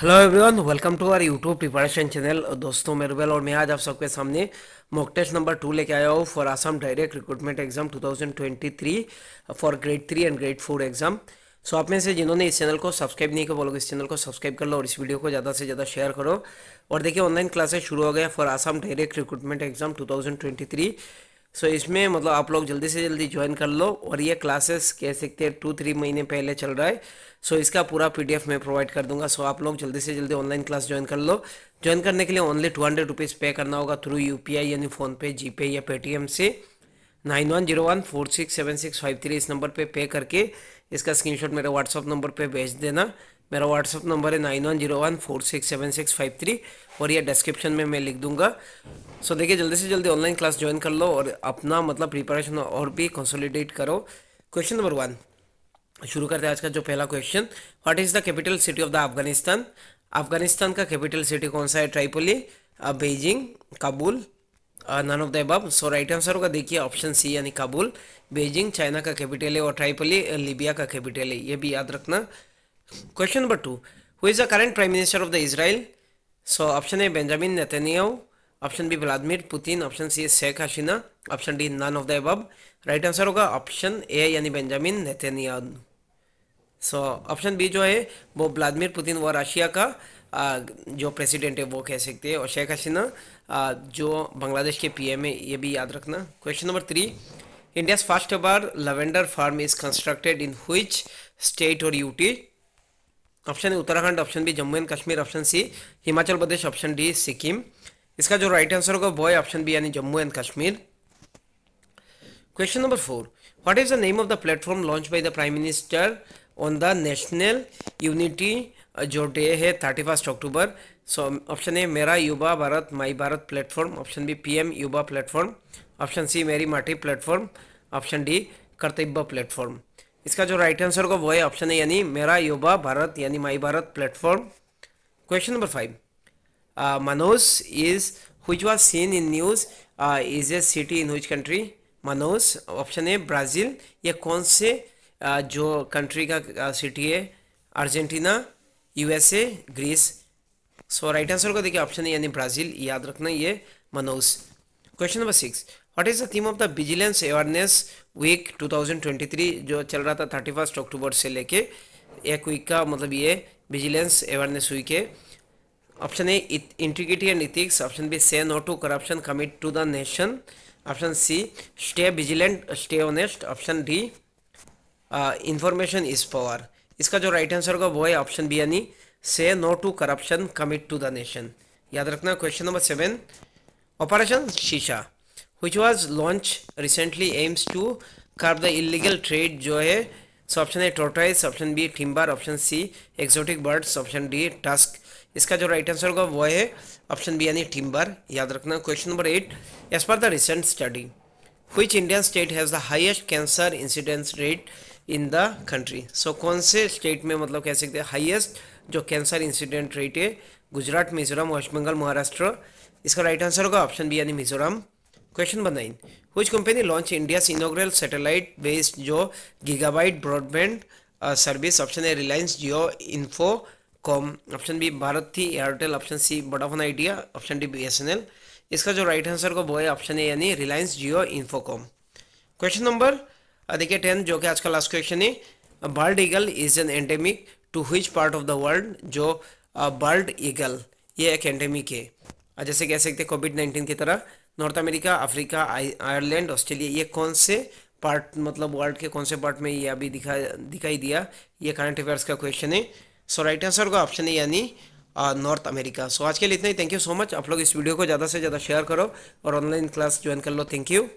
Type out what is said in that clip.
Hello everyone welcome to our YouTube preparation channel दोस्तों मैं रुबेल और मैं आज आप सबके सामने मॉक टेस्ट नंबर टू लेके आया हूँ for Assam direct recruitment exam 2023 for grade three and grade four exam so आप में से जिन्होंने इस चैनल को सब्सक्राइब नहीं किया बोलोगे इस चैनल को सब्सक्राइब कर लो और इस वीडियो को ज़्यादा से ज़्यादा शेयर करो और देखिए ऑनलाइन क्लासेस शुरू हो गए for Assam direct recruitment exam two so इसमें मतलब आप लोग जल्दी से जल्दी ज्वाइन कर लो और ये क्लासेस कह सकते हैं टू थ्री महीने पहले चल रहा है सो so, इसका पूरा पीडीएफ मैं प्रोवाइड कर दूंगा सो so, आप लोग जल्दी से जल्दी ऑनलाइन क्लास ज्वाइन कर लो ज्वाइन करने के लिए ओनली टू हंड्रेड रुपीज़ पे करना होगा थ्रू यू यानी फ़ोनपे जीपे या पेटीएम से nine one zero one four six seven six five three इस नंबर पे पे करके इसका स्क्रीनशॉट मेरे व्हाट्सअप नंबर पे भेज देना मेरा व्हाट्सअप नंबर है nine one zero one four six seven six five three और यह डिस्क्रिप्शन में मैं लिख दूंगा सो so, देखिए जल्दी से जल्दी ऑनलाइन क्लास ज्वाइन कर लो और अपना मतलब प्रिपरेशन और भी कंसोलिडेट करो क्वेश्चन नंबर वन शुरू करते हैं आज का जो पहला question what is the capital city of the Afghanistan Afghanistan का कैपिटल सिटी कौन सा है Tripoli Beijing Kabul none of the above so right answer होगा देखिए ऑप्शन सी यानी काबुल बेजिंग चाइना का कैपिटल है और ट्राइपोली लीबिया uh, का कैपिटल है ये भी याद रखना question number two Who is the current prime minister of the Israel? So option A Benjamin Netanyahu, option B Vladimir Putin option C Sheikh Hasina option D none of the above right answer होगा option A यानी Benjamin Netanyahu so option B जो है वो Vladimir Putin व Russia का आ, जो president है वो कह सकते हैं और शेख हसीना आ, जो बांग्लादेश के पीएम है ये भी याद रखना question number three India's first bar lavender farm is constructed in which state और UT option A Uttarakhand option B Jammu and Kashmir option C Himachal Pradesh option D Sikkim इसका जो राइट आंसर होगा बॉय ऑप्शन बी यानी Jammu and Kashmir question number four what is the name of the platform launch by the prime minister on the national unity जो day है thirty first October so option A Mera Yuva Bharat my Bharat platform option B PM Yuva platform option C Meri Mati platform option D Kartavya platform इसका जो right answer होगा है option है यानी मेरा युवा भारत यानी my Bharat platform question number five Manaus is whose was seen in news is a city in whose country Manaus option है Brazil ये कौन से आ, uh, जो कंट्री का सिटी uh, है Argentina USA Greece so right answer को देखिए ऑप्शन है यानी ब्राज़ील याद रखना ये Manaus question number six what is the theme of the vigilance awareness week 2023 जो चल रहा था थर्टी फर्स्ट अक्टूबर से लेके एक वीक का मतलब ये विजिलेंस अवेयरनेस वीक है option A integrity and ethics option B say no to corruption commit to the nation option C stay vigilant stay honest option D information is power इसका जो right answer होगा वो है option B यानी say no to corruption commit to the nation याद रखना question number seven Operation Shisha, which was launched recently, aims to curb the illegal trade jo hai so option a tortoise option b timber option c exotic birds option d tusk इसका जो right answer होगा वो है option B यानी timber याद रखना question number eight as per the recent study which indian state has the highest cancer incidence rate in the country so कौन से state में मतलब कह सकते हैं highest जो cancer incident rate है गुजरात मिजोरम वेस्ट बंगाल महाराष्ट्र इसका राइट आंसर होगा ऑप्शन बी यानी मिजोरम क्वेश्चन नंबर नाइन कुछ company launch India inaugural satellite based जो gigabyte broadband service option A Reliance Jio Infocom option B Bharti Airtel option C Vodafone Idea option D BSNL इसका जो right answer होगा वो है ऑप्शन ए यानी रिलायंस जियो इन्फोकॉम क्वेश्चन नंबर देखिए टेन जो कि आज का लास्ट क्वेश्चन है bird eagle is an endemic to which part of the world जो बर्ड ईगल ये एक एंडेमिक है जैसे कह सकते हैं कोविड नाइन्टीन की तरह North America Africa Ireland Australia ये कौन से पार्ट मतलब वर्ल्ड के कौन से पार्ट में ये अभी दिखा दिखाई दिया ये करंट अफेयर्स का क्वेश्चन है सो राइट आंसर का ऑप्शन है यानी नॉर्थ अमेरिका सो आज के लिए इतना ही थैंक यू सो मच आप लोग इस वीडियो को ज़्यादा से ज़्यादा शेयर करो और ऑनलाइन क्लास ज्वाइन कर लो थैंक यू